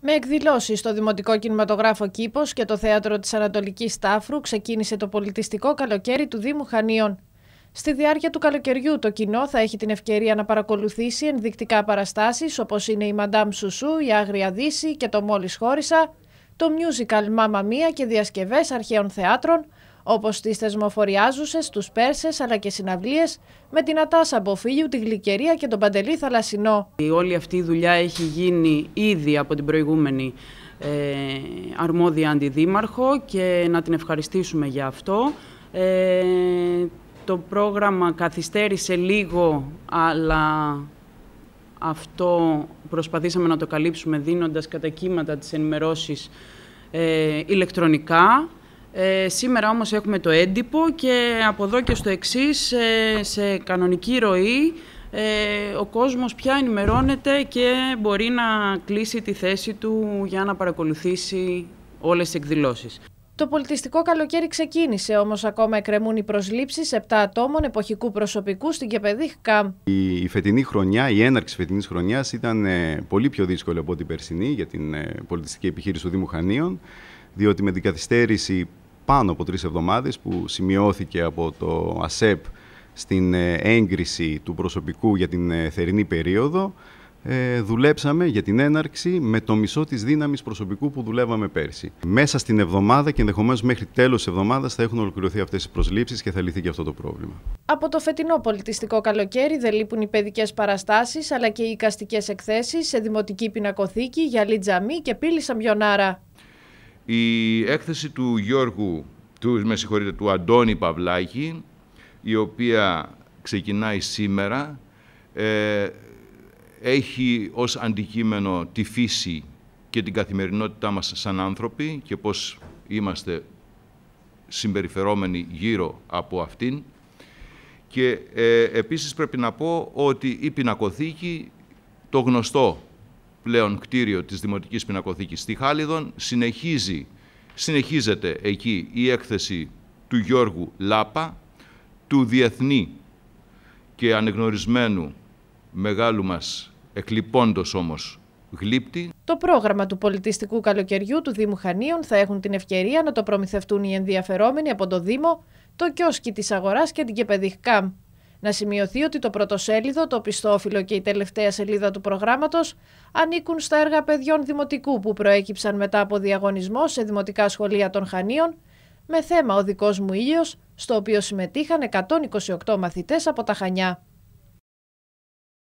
Με εκδηλώσει στο Δημοτικό Κινηματογράφο Κήπος και το Θέατρο της Ανατολικής Τάφρου ξεκίνησε το πολιτιστικό καλοκαίρι του Δήμου Χανίων. Στη διάρκεια του καλοκαιριού, το κοινό θα έχει την ευκαιρία να παρακολουθήσει ενδεικτικά παραστάσεις όπως είναι η Μαντάμ Σουσού, η Άγρια Δύση και το Μόλις Χώρισα, το musical Μάμα Μία και διασκευές αρχαίων θεάτρων, όπως τις θεσμοφοριάζουσες, τους Πέρσες αλλά και συναυλίες με την Ατάσα Αποφύγιου, τη Γλυκερία και τον Παντελή Θαλασσινό. όλη αυτή η δουλειά έχει γίνει ήδη από την προηγούμενη ε, αρμόδια αντιδήμαρχο και να την ευχαριστήσουμε για αυτό. Ε, το πρόγραμμα καθυστέρησε λίγο, αλλά αυτό προσπαθήσαμε να το καλύψουμε δίνοντας κατά κύματα ενημερώσεις ε, ηλεκτρονικά ε, σήμερα όμως έχουμε το έντυπο και από εδώ και στο εξής ε, σε κανονική ροή ε, ο κόσμος πια ενημερώνεται και μπορεί να κλείσει τη θέση του για να παρακολουθήσει όλες τις εκδηλώσεις. Το πολιτιστικό καλοκαίρι ξεκίνησε, όμως ακόμα εκκρεμούν οι προσλήψεις 7 ατόμων εποχικού προσωπικού στην Κεπεδίχ ΚΑΜ. Η φετινή χρονιά, η έναρξη φετινής χρονιάς ήταν ε, πολύ πιο δύσκολη από την περσινή για την ε, πολιτιστική επιχείρηση του Δήμου Χανίων διότι με την καθυστέρηση πάνω από τρεις εβδομάδες που σημειώθηκε από το ΑΣΕΠ στην ε, έγκριση του προσωπικού για την ε, θερινή περίοδο, ε, δουλέψαμε για την έναρξη με το μισό της δύναμης προσωπικού που δουλεύαμε πέρσι. Μέσα στην εβδομάδα και ενδεχομένως μέχρι τέλος εβδομάδας θα έχουν ολοκληρωθεί αυτές οι προσλήψεις και θα λυθεί και αυτό το πρόβλημα. Από το φετινό πολιτιστικό καλοκαίρι δεν λείπουν οι παιδικές παραστάσεις αλλά και οι οικαστικές εκθέσεις σε δημοτική πινακοθήκη, γυαλί τζαμί και πύλη σαμπιονάρα. Η έκθεση του Γιώργου, του, με του Αντώνη Παυλάκη, η οποία ξεκινάει σήμερα, ε, έχει ως αντικείμενο τη φύση και την καθημερινότητά μας σαν άνθρωποι και πώς είμαστε συμπεριφερόμενοι γύρω από αυτήν. Και ε, επίσης πρέπει να πω ότι η πινακοθήκη, το γνωστό πλέον κτίριο της Δημοτικής Πινακοθήκης στη Χάλιδον. Συνεχίζει, συνεχίζεται εκεί η έκθεση του Γιώργου Λάπα, του διεθνή και ανεγνωρισμένου μεγάλου μας εκλειπώντος όμως γλύπτη. Το πρόγραμμα του πολιτιστικού καλοκαιριού του Δήμου Χανίων θα έχουν την ευκαιρία να το προμηθευτούν οι ενδιαφερόμενοι από το Δήμο, το κιόσκι της αγοράς και την Κεπεδίχ να σημειωθεί ότι το πρωτοσέλιδο, το πιστόφυλλο και η τελευταία σελίδα του προγράμματος ανήκουν στα έργα παιδιών δημοτικού που προέκυψαν μετά από διαγωνισμό σε δημοτικά σχολεία των Χανίων με θέμα Ο δικός μου ήλιος, στο οποίο συμμετείχαν 128 μαθητές από τα Χανιά.